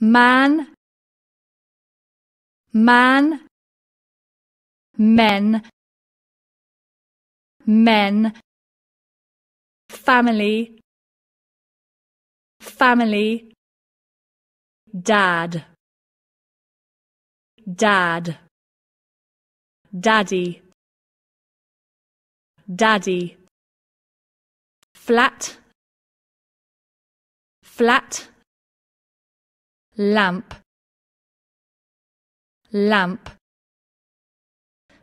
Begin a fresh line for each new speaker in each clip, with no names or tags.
man man men men family family dad dad daddy daddy flat flat lamp lamp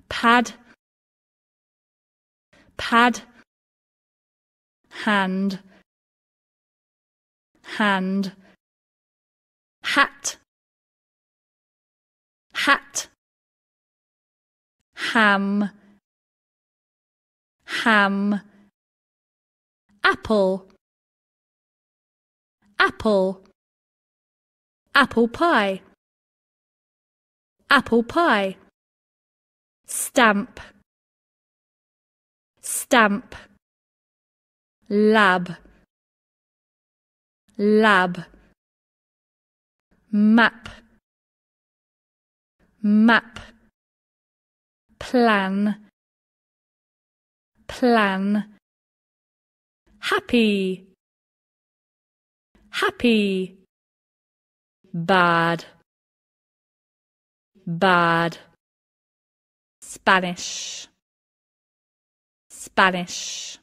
pad pad hand hand hat hat ham ham apple apple apple pie apple pie stamp stamp lab lab map map plan plan happy happy bad bad Spanish Spanish